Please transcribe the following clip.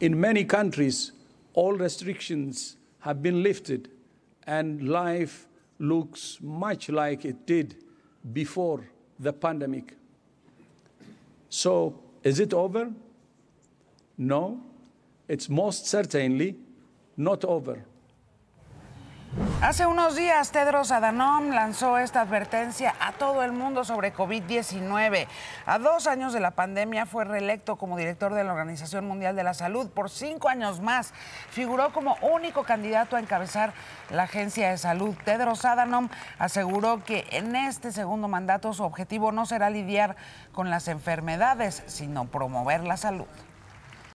In many countries, all restrictions have been lifted and life looks much like it did before the pandemic. So, is it over? No, it's most certainly not over. Hace unos días, Tedros Adhanom lanzó esta advertencia a todo el mundo sobre COVID-19. A dos años de la pandemia fue reelecto como director de la Organización Mundial de la Salud por cinco años más. Figuró como único candidato a encabezar la Agencia de Salud. Tedros Adhanom aseguró que en este segundo mandato su objetivo no será lidiar con las enfermedades, sino promover la salud.